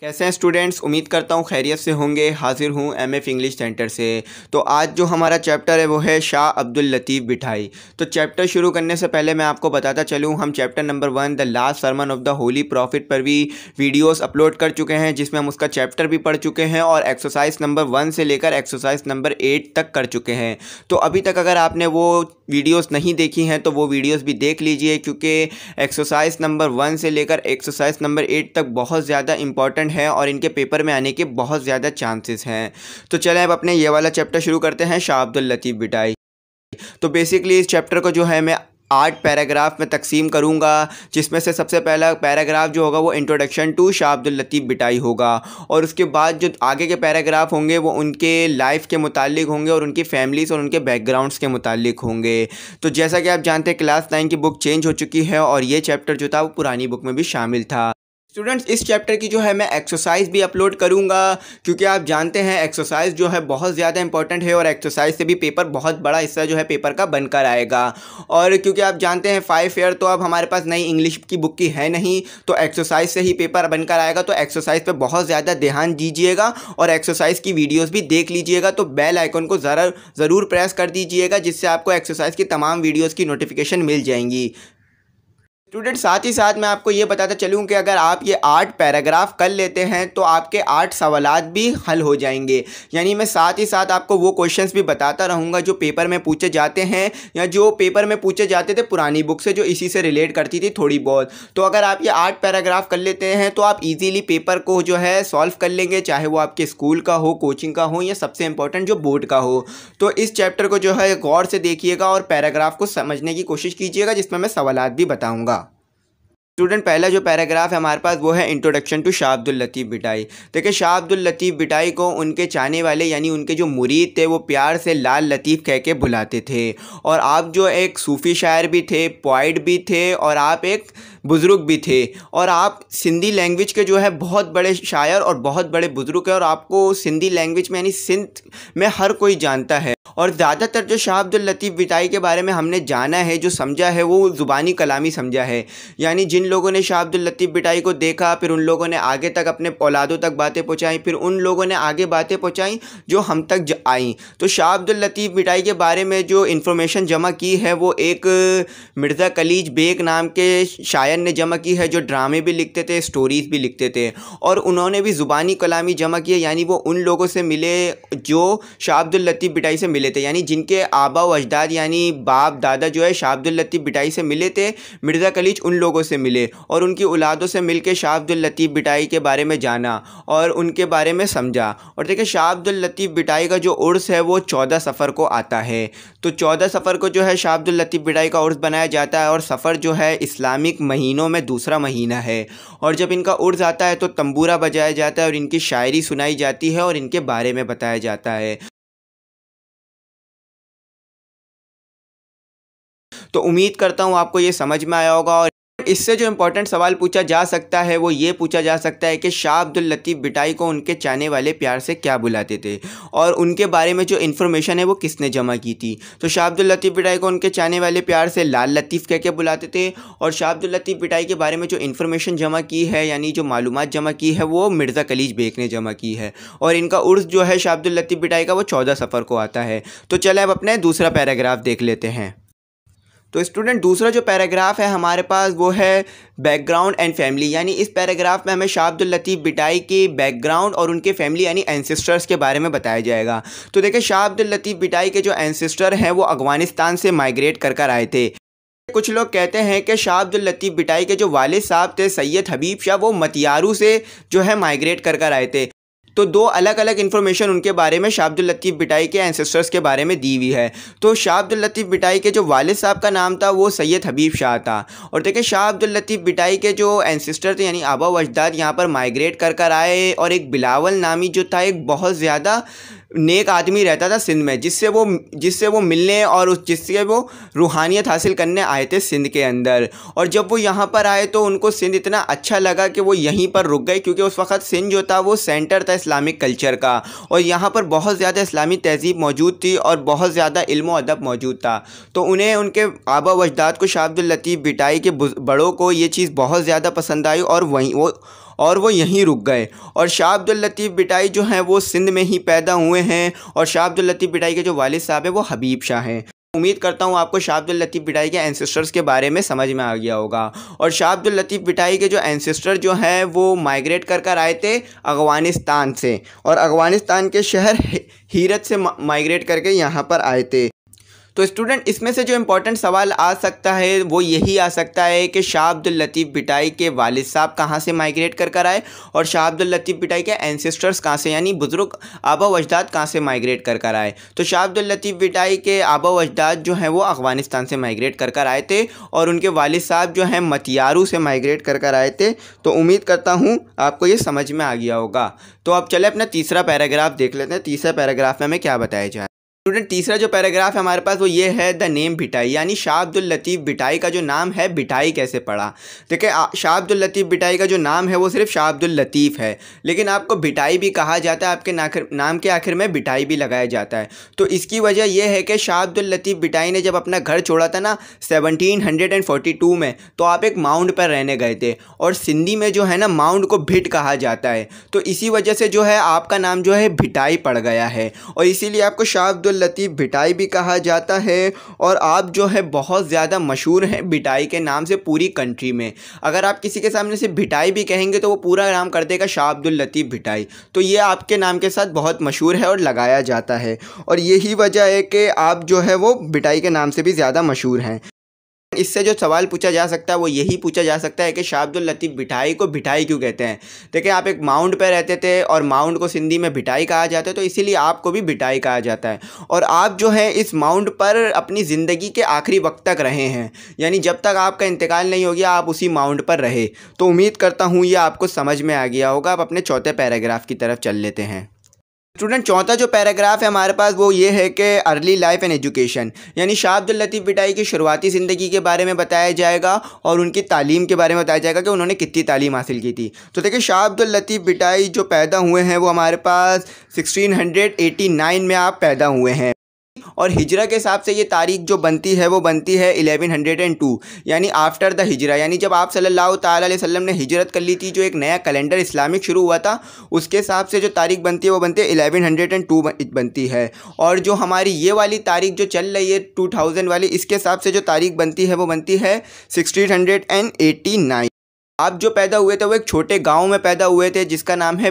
कैसे हैं स्टूडेंट्स उम्मीद करता हूँ खैरियत से होंगे हाजिर हूँ एम एफ इंग्लिश सेंटर से तो आज जो हमारा चैप्टर है वो है शाह अब्दुल लतीफ़ बिठाई तो चैप्टर शुरू करने से पहले मैं आपको बताता चलूँ हम chapter number one the last sermon of the holy prophet पर भी वीडियोस अपलोड कर चुके हैं जिसमें हम उसका चैप्टर भी पढ़ चुके हैं और एक्सरसाइज नंबर वन से लेकर एक्सरसाइज नंबर एट तक कर चुके हैं तो अभी तक अगर आपने वो वीडियोज़ नहीं देखी हैं तो वो वीडियोज़ भी देख लीजिए क्योंकि एक्सरसाइज नंबर वन से लेकर एक्सरसाइज नंबर एट तक बहुत ज़्यादा इंपॉर्टेंट इंपॉर्टेंट हैं और इनके पेपर में आने के बहुत ज़्यादा चांसेस हैं तो चले अब अपने ये वाला चैप्टर शुरू करते हैं शाह अब्दुल लतीफ़ बिटाई तो बेसिकली इस चैप्टर को जो है मैं आठ पैराग्राफ में तकसीम करूंगा जिसमें से सबसे पहला पैराग्राफ जो होगा वो इंट्रोडक्शन टू शाह अब्दुल लतीफ़ बिटाई होगा और उसके बाद जो आगे के पैराग्राफ होंगे वो उनके लाइफ के मुतालिक होंगे और उनकी फैमिलीज़ और उनके बैकग्राउंड्स के मुतालिक होंगे तो जैसा कि आप जानते हैं क्लास नाइन की बुक चेंज हो चुकी है और ये चैप्टर जो था वो पुरानी बुक में भी शामिल था स्टूडेंट्स इस चैप्टर की जो है मैं एक्सरसाइज भी अपलोड करूंगा क्योंकि आप जानते हैं एक्सरसाइज जो है बहुत ज़्यादा इंपॉर्टेंट है और एक्सरसाइज से भी पेपर बहुत बड़ा हिस्सा जो है पेपर का बनकर आएगा और क्योंकि आप जानते हैं फाइव ईयर तो अब हमारे पास नई इंग्लिश की बुक की है नहीं तो एक्सरसाइज से ही पेपर बनकर आएगा तो एक्सरसाइज पर बहुत ज़्यादा ध्यान दीजिएगा और एक्सरसाइज की वीडियोज़ भी देख लीजिएगा तो बेल आइकन को ज़रा ज़रूर प्रेस कर दीजिएगा जिससे आपको एक्सरसाइज की तमाम वीडियोज़ की नोटिफिकेशन मिल जाएंगी स्टूडेंट साथ ही साथ मैं आपको ये बताता चलूँ कि अगर आप ये आठ पैराग्राफ कर लेते हैं तो आपके आठ सवाल भी हल हो जाएंगे यानी मैं साथ ही साथ आपको वो क्वेश्चंस भी बताता रहूँगा जो पेपर में पूछे जाते हैं या जो पेपर में पूछे जाते थे पुरानी बुक से जो इसी से रिलेट करती थी थोड़ी बहुत तो अगर आप ये आठ पैराग्राफ कर लेते हैं तो आप ईजिली पेपर को जो है सॉल्व कर लेंगे चाहे वो आपके स्कूल का हो कोचिंग का हो या सबसे इंपॉर्टेंट जो बोर्ड का हो तो इस चैप्टर को जो है गौर से देखिएगा और पैराग्राफ को समझने की कोशिश कीजिएगा जिसमें मैं सवाल भी बताऊँगा स्टूडेंट पहला जो पैराग्राफ है हमारे पास वो है इंट्रोडक्शन टू शाह अब्दुल लतीफ़ बिटाई देखिए शाह अब्दुल लतीफ़ बिटाई को उनके चाहने वाले यानी उनके जो मुरीद थे वो प्यार से लाल लतीफ़ कह के बुलाते थे और आप जो एक सूफ़ी शायर भी थे पोइट भी थे और आप एक बुज़ुर्ग भी थे और आप सिंधी लैंग्वेज के जो है बहुत बड़े शायर और बहुत बड़े बुज़ुर्ग हैं और आपको सिंधी लैंग्वेज में यानी सिंध में हर कोई जानता है और ज़्यादातर जो शाह अब्दुल लतीफ़ विटाई के बारे में हमने जाना है जो समझा है वो ज़ुबानी कलामी समझा है यानी जिन लोगों ने शाह अब्दुल लतीफ़ बिटाई को देखा फिर उन लोगों ने आगे तक अपने औलादों तक बातें पहुँचाई फिर उन लोगों ने आगे बातें पहुँचाई जो हम तक आईं तो शाह अब्दुल लतीफ़ बिटाई के बारे में जो इन्फॉर्मेशन जमा की है वो एक मिर्ज़ा कलीज बेग नाम के शायर हुसैन ने जमा की है जो ड्रामे भी लिखते थे स्टोरीज़ भी लिखते थे और उन्होंने भी ज़ुबानी कलामी जमा की है यानी वो उन लोगों से मिले जो शाहब्दुल लतीफ़ बिटाई से मिले थे यानी जिनके आबा व अजदाद यानी बाप दादा जो है शाहब्दुल लतीफ़ बिटाई से मिले थे मिर्ज़ा कलीच उन लोगों से मिले और उनकी औलादों से मिलकर शाहब्दुल लतीफ़ बिटाई के बारे में जाना और उनके बारे में समझा और देखिए शाहब्दुल लतीफ़ बिटाई का जो उर्स है वो चौदह सफ़र को आता है तो चौदह सफ़र को जो है शाहब्दुल लतीफ़ बिटाई का उर्स बनाया जाता है और सफ़र जो है इस्लामिक महीने महीनों में दूसरा महीना है और जब इनका उड़ जाता है तो तंबूरा बजाया जाता है और इनकी शायरी सुनाई जाती है और इनके बारे में बताया जाता है तो उम्मीद करता हूँ आपको ये समझ में आया होगा और इससे जो इम्पोर्टेंट सवाल पूछा जा सकता है वो ये पूछा जा सकता है कि शाह अब्दुल लतीफ़ बिटाई को उनके चाहने वाले प्यार से क्या बुलाते थे और उनके बारे में जो इन्फॉर्मेशन है वो किसने जमा की थी तो शाह अब्दुल लतीफ़ बिटाई को उनके चाहने वाले प्यार से लाल लतीफ़ कह के बुलाते थे और शाह अब्दुल लतीफ़ बिटाई के बारे में जो इन्फॉर्मेशन जमा की है यानी जो मालूम जमा की है वो मिर्ज़ा कलीज बेग ने जमा की है और इनका उर्स जो है शाह अब्दुल लतीफ़ बिटाई का वो चौदह सफ़र को आता है तो चले अब अपने दूसरा पैराग्राफ देख लेते हैं तो स्टूडेंट दूसरा जो पैराग्राफ है हमारे पास वो है बैकग्राउंड एंड फैमिली यानी इस पैराग्राफ में हमें शाहब्दुल लतीफ़ बिटाई के बैकग्राउंड और उनके फैमिली यानी एनसिस्टर्स के बारे में बताया जाएगा तो देखिए शाहब्दुल लतीफ़ बिटाई के जो एनसिस्टर हैं वो अफगानिस्तान से माइग्रेट कर कर आए थे कुछ लोग कहते हैं कि शाह अब्दुल लतीफ़ बिटाई के जो वाले साहब थे सैयद हबीब शाह वो मतियारू से जो है माइग्रेट कर कर आए थे तो दो अलग अलग इन्फॉर्मेशन उनके बारे में शाहब्दुल लतीफ़ बिटाई के एंसेस्टर्स के बारे में दी हुई है तो शाहब्दुल लतीफ़ बिटाई के जो वाल साहब का नाम था वो सैयद हबीब शाह था और देखिए शाह लतीफ़ बिटाई के जो एंसेस्टर थे यानी आबा वजदाद यहाँ पर माइग्रेट कर कर आए और एक बिलावल नामी जो था एक बहुत ज़्यादा नेक आदमी रहता था सिंध में जिससे वो जिससे वो मिलने और उस जिससे वो रूहानियत हासिल करने आए थे सिंध के अंदर और जब वो यहाँ पर आए तो उनको सिंध इतना अच्छा लगा कि वो यहीं पर रुक गए क्योंकि उस वक्त सिंध जो था वो सेंटर था इस्लामिक कल्चर का और यहाँ पर बहुत ज़्यादा इस्लामी तहजीब मौजूद थी और बहुत ज़्यादा इल्म अदब मौजूद था तो उन्हें उनके आबा वजदाद को शाह लतीफ़ बिटाई के बड़ों को ये चीज़ बहुत ज़्यादा पसंद आई और वहीं वो और वो यहीं रुक गए और शाह अब्दुल लतीफ़ बिटाई जो हैं वो सिंध में ही पैदा हुए हैं और शाह अब्दुल लतीफ़ बिटाई के जो वालिद साहब हैं वो हबीब शाह हैं उम्मीद करता हूँ आपको शाह अब्दुल लतीफ़ बिटाई के एंसेस्टर्स के बारे में समझ में आ गया होगा और शाह अब्दुल लतीफ़ बिटाई के जो एंसेस्टर जो हैं वो माइग्रेट कर कर आए थे अफ़गानिस्तान से और अफ़गानिस्तान के शहर हीरत से माइग्रेट करके यहाँ पर आए थे तो स्टूडेंट इसमें से जो इम्पोर्टेंट सवाल आ सकता है वो यही आ सकता है कि शाह अब्दुल लतीफ़ बिटाई के वालिद साहब कहाँ से माइग्रेट कर कर आए और शाह अब्दुल लतीफ़ बिटाई के एनसेस्टर्स कहाँ से यानी बुज़ुर्ग आबा वजदाद कहाँ से माइग्रेट कर कर आए तो शाह अब्दुल लतीफ़ बिटाई के आबा वजदाद जो हैं वो अफ़गानिस्तान से माइग्रेट कर कर आए थे और उनके वालिद साहब जो हैं मतियारू से माइग्रेट कर कर आए थे तो उम्मीद करता हूँ आपको ये समझ में आ गया होगा तो आप चले अपना तीसरा पैराग्राफ देख लेते हैं तीसरा पैराग्राफ में हमें क्या बताया जाए स्टूडेंट तीसरा जो पैराग्राफ है हमारे पास वो ये है द नेम भिटाई यानी शाह अब्दुल लतीफ़ भिटाई का जो नाम है भिटाई कैसे पढ़ा देखिए शाह अब्दुल लतीफ़ भिटाई का जो नाम है वो सिर्फ शाह अब्दुल लतीफ़ है लेकिन आपको भिटाई भी कहा जाता है आपके नाखिर नाम के आखिर में भिटाई भी लगाया जाता है तो इसकी वजह यह है कि शाह अब्दुल लतीफ़ भिटाई ने जब अपना घर छोड़ा था ना सेवनटीन में तो आप एक माउंड पर रहने गए थे और सिंधी में जो है ना माउंड को भिट कहा जाता है तो इसी वजह से जो है आपका नाम जो है भिटाई पड़ गया है और इसीलिए आपको शाह लतीफ़ भिटाई भी कहा जाता है और आप जो है बहुत ज़्यादा मशहूर हैं भिटाई के नाम से पूरी कंट्री में अगर आप किसी के सामने से भिटाई भी कहेंगे तो वो पूरा नाम कर देगा शाह अब्दुल लतीफ़ भिटाई तो ये आपके नाम के साथ बहुत मशहूर है और लगाया जाता है और यही वजह है कि आप जो है वो भिटाई के नाम से भी ज़्यादा मशहूर हैं इससे जो सवाल पूछा जा सकता है वो यही पूछा जा सकता है कि शाहब्दुल लतीफ़ भिठाई को भिठाई क्यों कहते हैं देखिए आप एक माउंट पर रहते थे और माउंट को सिंधी में भिठाई कहा जाता है तो इसीलिए आपको भी भिठाई कहा जाता है और आप जो है इस माउंट पर अपनी ज़िंदगी के आखिरी वक्त तक रहे हैं यानी जब तक आपका इंतकाल नहीं हो गया आप उसी माउंट पर रहे तो उम्मीद करता हूँ ये आपको समझ में आ गया होगा आप अपने चौथे पैराग्राफ की तरफ चल लेते हैं स्टूडेंट चौथा जो पैराग्राफ है हमारे पास वो ये है कि अर्ली लाइफ एंड एजुकेशन यानी शाह अब्दुल लतीफ़ बिटाई की शुरुआती ज़िंदगी के बारे में बताया जाएगा और उनकी तालीम के बारे में बताया जाएगा कि उन्होंने कितनी तालीम हासिल की थी तो देखिए शाह अब्दुल लतीफ़ बिटाई जो पैदा हुए हैं वो हमारे पास सिक्सटीन में आप पैदा हुए हैं और हिजरा के हिसाब से ये तारीख जो बनती है वो बनती है एलेवन हंड्रेड एंड टू यानी आफ्टर द हिजरा यानी जब आप सल्लल्लाहु अलैहि वसल्लम ने हिजरत कर ली थी जो एक नया कैलेंडर इस्लामिक शुरू हुआ था उसके हिसाब से जो तारीख बनती है वो बनती है एलेवन हंड्रेड एंड टू बनती है और जो हमारी ये वाली तारीख जो चल रही है टू थाउजेंड वाली इसके हिसाब से जो तारीख बनती है वो बनती है sixteen hundred and eighty nine आप जो पैदा हुए थे वो एक छोटे गांव में पैदा हुए थे जिसका नाम है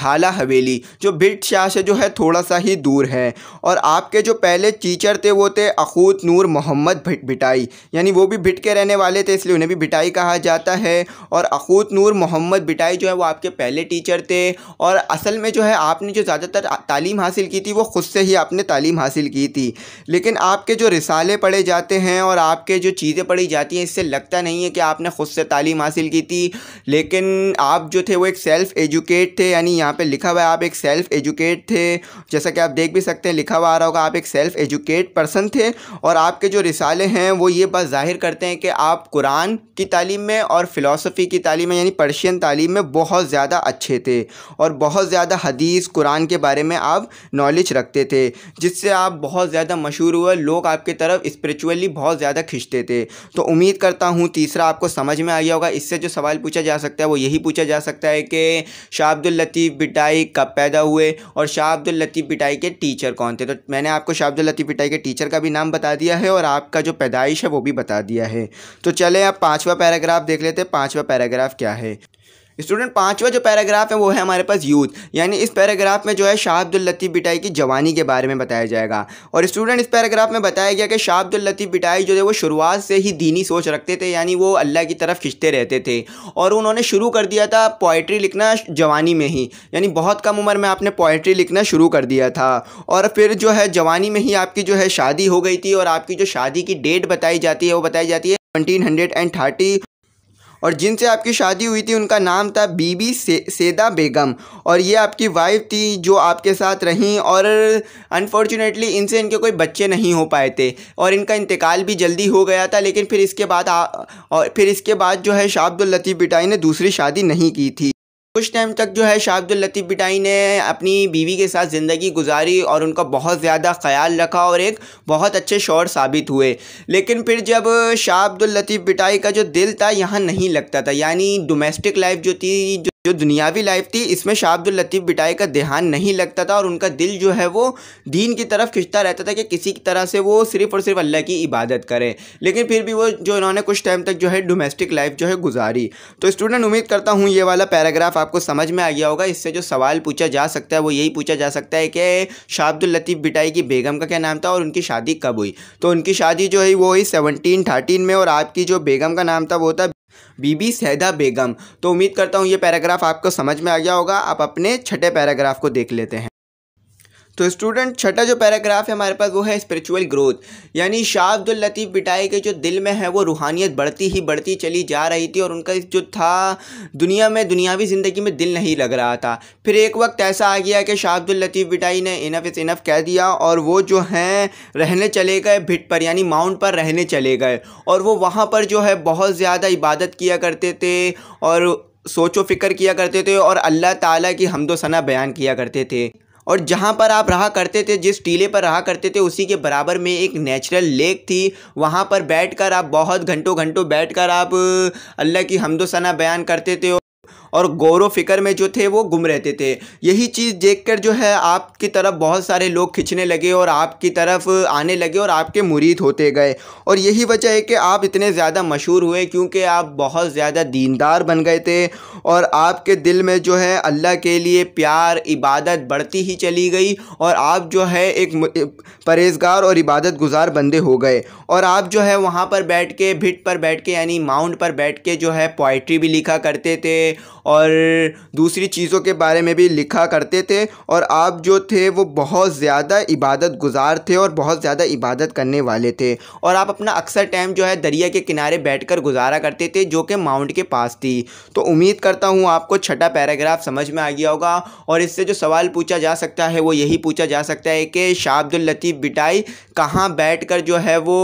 ढाला हवेली जो बिट शाह से जो है थोड़ा सा ही दूर है और आपके जो पहले टीचर थे वो थे अखूत नूर मोहम्मद भिट भिटाई यानी वो भी भिट के रहने वाले थे इसलिए उन्हें भी भिटाई कहा जाता है और अखूत नूर मोहम्मद भिटाई जो है वो आपके पहले टीचर थे और असल में जो है आपने जो ज़्यादातर तालीम हासिल की थी वो ख़ुद से ही आपने तालीम हासिल की थी लेकिन आपके जो रिसाले पढ़े जाते हैं और आपके जो चीज़ें पढ़ी जाती हैं इससे लगता नहीं है कि आपने ख़ुद से तालीम हासिल की थी लेकिन आप जो थे वो एक सेल्फ़ एजुकेट थे यानी यहाँ पे लिखा हुआ है आप एक सेल्फ एजुकेट थे जैसा कि आप देख भी सकते हैं लिखा हुआ आ रहा होगा आप एक सेल्फ एजुकेट पर्सन थे और आपके जो रिसाले हैं वो ये बात ज़ाहिर करते हैं कि आप कुरान की तालीम में और फ़िलासफ़ी की तालीम में यानी पर्शियन तालीम में बहुत ज़्यादा अच्छे थे और बहुत ज़्यादा हदीस कुरान के बारे में आप नॉलेज रखते थे जिससे आप बहुत ज़्यादा मशहूर हुए लोग आपके तरफ स्पिरिचुअली बहुत ज़्यादा खींचते थे तो उम्मीद करता हूँ तीसरा आपको समझ में आ गया होगा इससे जो सवाल पूछा जा सकता है वो यही पूछा जा सकता है कि शाह अब्दुल लतीफ़ पिटाई कब पैदा हुए और शाह अब्दुल लतीफ़ पिटाई के टीचर कौन थे तो मैंने आपको शाह अब्दुल लतीफ़ पिटाई के टीचर का भी नाम बता दिया है और आपका जो पैदाइश है वो भी बता दिया है तो चले आप पाँचवा पैराग्राफ देख लेते हैं पाँचवा पैराग्राफ क्या है स्टूडेंट पाँचवा जो पैराग्राफ है वो है हमारे पास यूथ यानी इस पैराग्राफ में जो है शाह अब्दुल लतीफ़ बिटाई की जवानी के बारे में बताया जाएगा और स्टूडेंट इस पैराग्राफ में बताया गया कि शाह अब्दुल लतीफ़ बिटाई जो है वो शुरुआत से ही दीनी सोच रखते थे यानी वो अल्लाह की तरफ खिंचते रहते थे और उन्होंने शुरू कर दिया था पोइट्री लिखना जवानी में ही यानी बहुत कम उम्र में आपने पोइट्री लिखना शुरू कर दिया था और फिर जो है जवानी में ही आपकी जो है शादी हो गई थी और आपकी जो शादी की डेट बताई जाती है वो बताई जाती है सेवनटीन हंड्रेड एंड थर्टी और जिनसे आपकी शादी हुई थी उनका नाम था बीबी से, सेदा बेगम और ये आपकी वाइफ थी जो आपके साथ रहीं और अनफॉर्चुनेटली इनसे इनके कोई बच्चे नहीं हो पाए थे और इनका इंतकाल भी जल्दी हो गया था लेकिन फिर इसके बाद आ, और फिर इसके बाद जो है अब्दुल लतीफ़ बिटाई ने दूसरी शादी नहीं की थी कुछ टाइम तक जो है शाह अब्दुल लतीफ़ बिटाई ने अपनी बीवी के साथ ज़िंदगी गुजारी और उनका बहुत ज़्यादा ख्याल रखा और एक बहुत अच्छे शौर साबित हुए लेकिन फिर जब शाह अब्दुल लतीफ़ बिटाई का जो दिल था यहाँ नहीं लगता था यानी डोमेस्टिक लाइफ जो थी जो जो दुनियावी लाइफ थी इसमें शाहब्दुल लतीफ़ बिटाई का ध्यान नहीं लगता था और उनका दिल जो है वो दीन की तरफ खिंचता रहता था कि किसी की तरह से वो सिर्फ और सिर्फ अल्लाह की इबादत करें लेकिन फिर भी वो जो इन्होंने कुछ टाइम तक जो है डोमेस्टिक लाइफ जो है गुजारी तो स्टूडेंट उम्मीद करता हूँ ये वाला पैराग्राफ आपको समझ में आ गया होगा इससे जो सवाल पूछा जा सकता है वो यही पूछा जा सकता है कि शाह लतीफ़ बिटाई की बेगम का क्या नाम था और उनकी शादी कब हुई तो उनकी शादी जो है वो हुई सेवनटीन थर्टीन में और आपकी जो बेगम का नाम था वो था बीबी सैदा बेगम तो उम्मीद करता हूँ ये पैराग्राफ आपको समझ में आ गया होगा आप अपने छठे पैराग्राफ को देख लेते हैं तो स्टूडेंट छठा जो पैराग्राफ है हमारे पास वो है स्पिरिचुअल ग्रोथ यानी शाह अब्दुल लतीफ़ बिटाई के जो दिल में है वो रूहानियत बढ़ती ही बढ़ती चली जा रही थी और उनका जो था दुनिया में दुनियावी ज़िंदगी में दिल नहीं लग रहा था फिर एक वक्त ऐसा आ गया कि शाह अब्दुल लतीफ़ बिटाई ने इनफ इस इनफ कह दिया और वो जो हैं रहने चले गए भिट पर यानी माउंट पर रहने चले गए और वो वहाँ पर जो है बहुत ज़्यादा इबादत किया करते थे और सोचो फ़िक्र किया करते थे और अल्लाह ताला की हमदोसना बयान किया करते थे और जहाँ पर आप रहा करते थे जिस टीले पर रहा करते थे उसी के बराबर में एक नेचुरल लेक थी वहाँ पर बैठ कर आप बहुत घंटों घंटों बैठ कर आप अल्लाह की हमदोसना बयान करते थे और गौरव फिक्र में जो थे वो गुम रहते थे यही चीज़ देखकर जो है आपकी तरफ बहुत सारे लोग खिंचने लगे और आपकी तरफ आने लगे और आपके मुरीद होते गए और यही वजह है कि आप इतने ज़्यादा मशहूर हुए क्योंकि आप बहुत ज़्यादा दीनदार बन गए थे और आपके दिल में जो है अल्लाह के लिए प्यार इबादत बढ़ती ही चली गई और आप जो है एक परहेजगार और इबादत गुजार बंदे हो गए और आप जो है वहाँ पर बैठ के भिट पर बैठ के यानी माउंट पर बैठ के जो है पोइट्री भी लिखा करते थे और दूसरी चीज़ों के बारे में भी लिखा करते थे और आप जो थे वो बहुत ज़्यादा इबादत गुजार थे और बहुत ज़्यादा इबादत करने वाले थे और आप अपना अक्सर टाइम जो है दरिया के किनारे कर गुजारा करते थे जो कि माउंट के पास थी तो उम्मीद करता हूँ आपको छठा पैराग्राफ समझ में आ गया होगा और इससे जो सवाल पूछा जा सकता है वो यही पूछा जा सकता है कि शाहब्दुल लतीफ़ बिटाई कहाँ बैठ जो है वो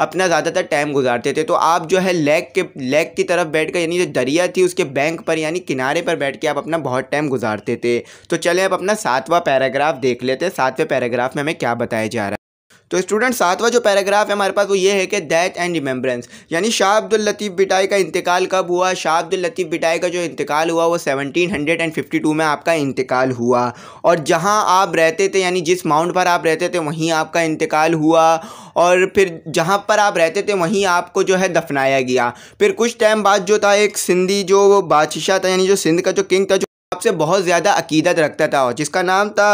अपना ज़्यादातर टाइम गुजारते थे तो आप जो है लेक के लेक की तरफ बैठ यानी जो दरिया थी उसके बैंक पर यानी यानी किनारे पर बैठ के आप अपना बहुत टाइम गुजारते थे तो चले आप अपना सातवां पैराग्राफ देख लेते हैं सातवें पैराग्राफ में हमें क्या बताया जा रहा है तो स्टूडेंट सातवां जो पैराग्राफ है हमारे पास वो ये है कि डेथ एंड रिमेम्बरेंस यानी शाह अब्दुल लतीफ़ बिटाई का इंतकाल कब हुआ शाह अब्दुल लतीफ़ बिटाई का जो इंतकाल हुआ वो 1752 में आपका इंतकाल हुआ और जहां आप रहते थे यानी जिस माउंट पर आप रहते थे वहीं आपका इंतकाल हुआ और फिर जहाँ पर आप रहते थे वहीं आपको जो है दफनाया गया फिर कुछ टाइम बाद जो था एक सिंधी जो बादशाह था यानी जो सिंध का जो किंग था जो आपसे बहुत ज़्यादा अकीदत रखता था जिसका नाम था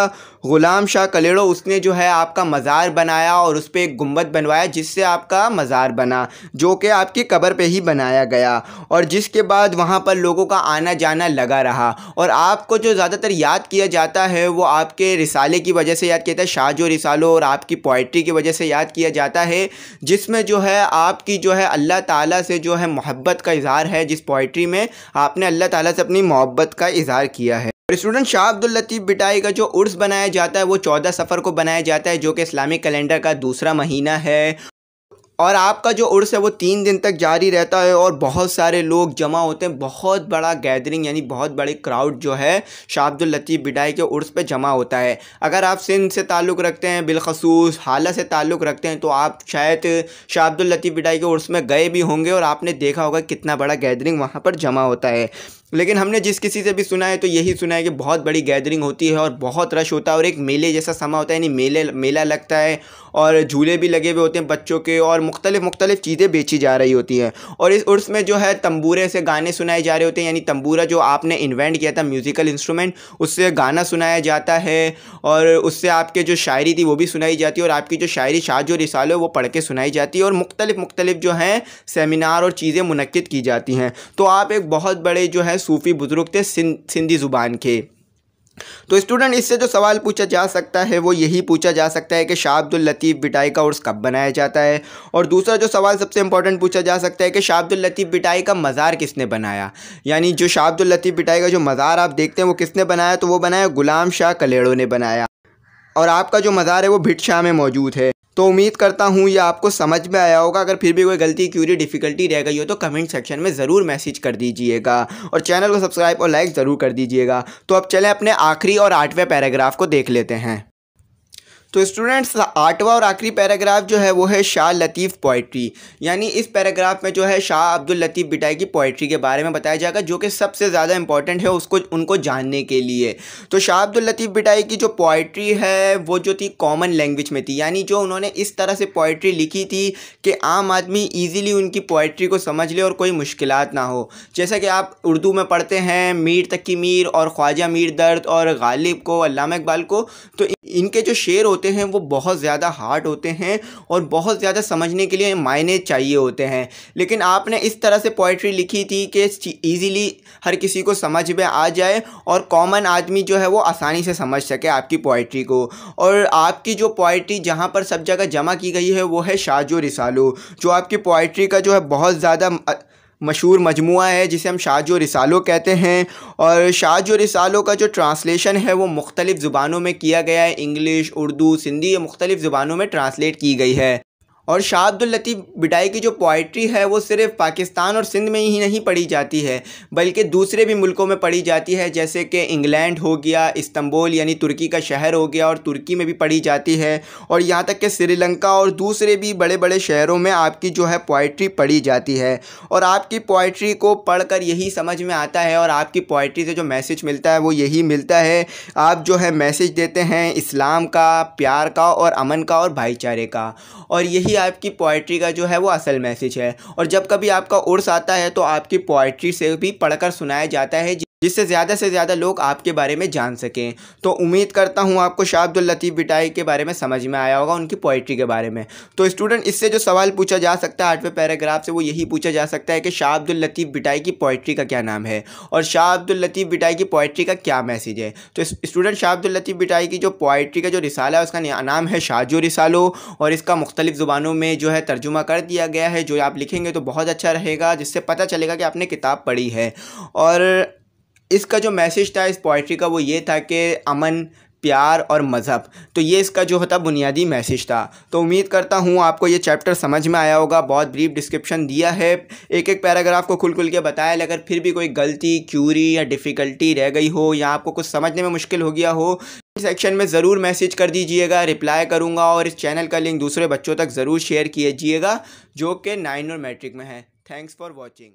ग़ुलाम शाह कलेड़ो उसने जो है आपका मज़ार बनाया और उस पर एक गुम्बद बनवाया जिससे आपका मज़ार बना जो कि आपकी कबर पे ही बनाया गया और जिसके बाद वहाँ पर लोगों का आना जाना लगा रहा और आपको जो ज़्यादातर याद किया जाता है वो आपके रिसाले की वजह से याद किया जाता है शाहजो रिसालों और आपकी पोइट्री की वजह से याद किया जाता है जिसमें जो है आपकी जो है अल्लाह ताला से जो है मोहब्बत का इज़हार है जिस पोइट्री में आपने अल्लाह ताला से अपनी मोहब्बत का इज़हार किया है स्टूडेंट शाह अब्दुल लतीफ़ बिटाई का जो उर्स बनाया जाता है वो चौदह सफ़र को बनाया जाता है जो कि इस्लामिक कैलेंडर का दूसरा महीना है और आपका जो उर्स है वो तीन दिन तक जारी रहता है और बहुत सारे लोग जमा होते हैं बहुत बड़ा गैदरिंग यानी बहुत बड़ी क्राउड जो है शाह अब्दुल लतीफ़ बिडाई के उर्स पे जमा होता है अगर आप सिंध से ताल्लुक़ रखते हैं बिलखसूस हाला से ताल्लुक़ रखते हैं तो आप शायद शाह अब्दुल लतीफ़ बिडाई के उर्स में गए भी होंगे और आपने देखा होगा कितना बड़ा गैदरिंग वहाँ पर जमा होता है लेकिन हमने जिस किसी से भी सुना है तो यही सुना है कि बहुत बड़ी गैदरिंग होती है और बहुत रश होता है और एक मेले जैसा समा होता है यानी मेले मेला लगता है और झूले भी लगे हुए होते हैं बच्चों के और मुख्तलिफ मुख्तलिफ चीज़ें बेची जा रही होती हैं और इस उर्स में जो है तंबूरे से गाने सुनाए जा रहे होते हैं यानी तंबूरा जो आपने इन्वेंट किया था म्यूज़िकल इंस्ट्रूमेंट उससे गाना सुनाया जाता है और उससे आपके जो शायरी थी वो भी सुनाई जाती है और आपकी जो शायरी शाह जो रिसाल है वो पढ़ के सुनाई जाती है और मुख्तलिफ मुख्तलिफ जो हैं सेमिनार और चीज़ें मनद की जाती हैं तो आप एक बहुत बड़े जो है हैं सूफ़ी बुज़ुर्ग थे सिंधी ज़ुबान के तो स्टूडेंट इससे जो सवाल पूछा जा सकता है वो यही पूछा जा सकता है कि शाह अब्दुल लतीफ़ बिटाई का उर्स कब बनाया जाता है और दूसरा जो सवाल सबसे इंपॉर्टेंट पूछा जा सकता है कि शाह अब्दुल लतीफ़ बिटाई का मज़ार किसने बनाया यानी जो शाह अब्दुल लतीफ़ बिटाई का जो मज़ार आप देखते हैं वो किसने बनाया तो वो बनाया गुलाम शाह कलेड़ो ने बनाया और आपका जो मज़ार है वो भिट शाह में मौजूद है तो उम्मीद करता हूँ ये आपको समझ में आया होगा अगर फिर भी कोई गलती क्यूरी डिफ़िकल्टी रह गई हो तो कमेंट सेक्शन में ज़रूर मैसेज कर दीजिएगा और चैनल को सब्सक्राइब और लाइक ज़रूर कर दीजिएगा तो अब चलें अपने आखिरी और आठवें पैराग्राफ को देख लेते हैं तो स्टूडेंट्स आठवां और आखिरी पैराग्राफ जो है वो है शाह लतीफ़ पोइट्री यानी इस पैराग्राफ में जो है शाह अब्दुल लतीफ़ बिटाई की पोइट्री के बारे में बताया जाएगा जो कि सबसे ज़्यादा इंपॉर्टेंट है उसको उनको जानने के लिए तो शाह अब्दुल लतीफ़ बिटाई की जो पोइट्री है वो जो थी कॉमन लैंग्वेज में थी यानी जो उन्होंने इस तरह से पोइट्री लिखी थी कि आम आदमी ईजिली उनकी पोइट्री को समझ ले और कोई मुश्किल ना हो जैसा कि आप उर्दू में पढ़ते हैं मीर तकी मीर और ख्वाजा मीर दर्द और गालिब को अलामा इकबाल को तो इनके जो शेर होते हैं वो बहुत ज़्यादा हार्ड होते हैं और बहुत ज़्यादा समझने के लिए मायने चाहिए होते हैं लेकिन आपने इस तरह से पोइट्री लिखी थी कि ईज़िली हर किसी को समझ में आ जाए और कॉमन आदमी जो है वो आसानी से समझ सके आपकी पोइट्री को और आपकी जो पोइट्री जहाँ पर सब जगह जमा की गई है वो है शाजो रिसालो जो आपकी पोइट्री का जो है बहुत ज़्यादा मशहूर मजमू है जिसे हम शाज रिसालों कहते हैं और शाज रिसालों का जो ट्रांसलेशन है वो मुख्तलिफ़ ज़ुबानों में किया गया है इंग्लिश उर्दू सिंधी ये मुख्तलिफ़ ज़ुबानों में ट्रांसलेट की गई है और शाह अब्दुल लतीफ़ बिटाई की जो पोइट्री है वो सिर्फ पाकिस्तान और सिंध में ही नहीं पढ़ी जाती है बल्कि दूसरे भी मुल्कों में पढ़ी जाती है जैसे कि इंग्लैंड हो गया इस्तंबुल यानी तुर्की का शहर हो गया और तुर्की में भी पढ़ी जाती है और यहाँ तक कि श्रीलंका और दूसरे भी बड़े बड़े शहरों में आपकी जो है पोइट्री पढ़ी जाती है और आपकी पोइट्री को पढ़ यही समझ में आता है और आपकी पोइट्री से जो मैसेज मिलता है वो यही मिलता है आप जो है मैसेज देते हैं इस्लाम का प्यार का और अमन का और भाईचारे का और यही आपकी पोइट्री का जो है वो असल मैसेज है और जब कभी आपका उर्स आता है तो आपकी पोइट्री से भी पढ़कर सुनाया जाता है जिससे ज़्यादा से ज़्यादा लोग आपके बारे में जान सकें तो उम्मीद करता हूँ आपको शाह अब्दुल लतीफ़ बिटाई के बारे में समझ में आया होगा उनकी पोइट्री के बारे में तो स्टूडेंट इससे जो सवाल पूछा जा सकता है आठवें पैराग्राफ से वो यही पूछा जा सकता है कि शाह अब्दुल लतीफ़ बिटाई की पोइट्री का क्या नाम है और शाह अब्दुल लतीफ़ बिटाई की पोइट्री का क्या मैसेज है तो स्टूडेंट शाह अब्दुल लतीफ़ बिटाई की जो पोइट्री का जो रिसाला है उसका नाम है शाहजो रिसालो और इसका मुख्तलिफ़ ज़ुबानों में जो है तर्जुमा कर दिया गया है जो आप लिखेंगे तो बहुत अच्छा रहेगा जिससे पता चलेगा कि आपने किताब पढ़ी है और इसका जो मैसेज था इस पोइट्री का वो ये था कि अमन प्यार और मज़हब तो ये इसका जो होता बुनियादी मैसेज था तो उम्मीद करता हूँ आपको ये चैप्टर समझ में आया होगा बहुत ब्रीफ डिस्क्रिप्शन दिया है एक एक पैराग्राफ को खुल खुल के बताया अगर फिर भी कोई गलती क्यूरी या डिफ़िकल्टी रह गई हो या आपको कुछ समझने में मुश्किल हो गया हो सेक्शन में ज़रूर मैसेज कर दीजिएगा रिप्लाई करूँगा और इस चैनल का लिंक दूसरे बच्चों तक ज़रूर शेयर कीजिएगा जो कि नाइन और मैट्रिक में है थैंक्स फॉर वॉचिंग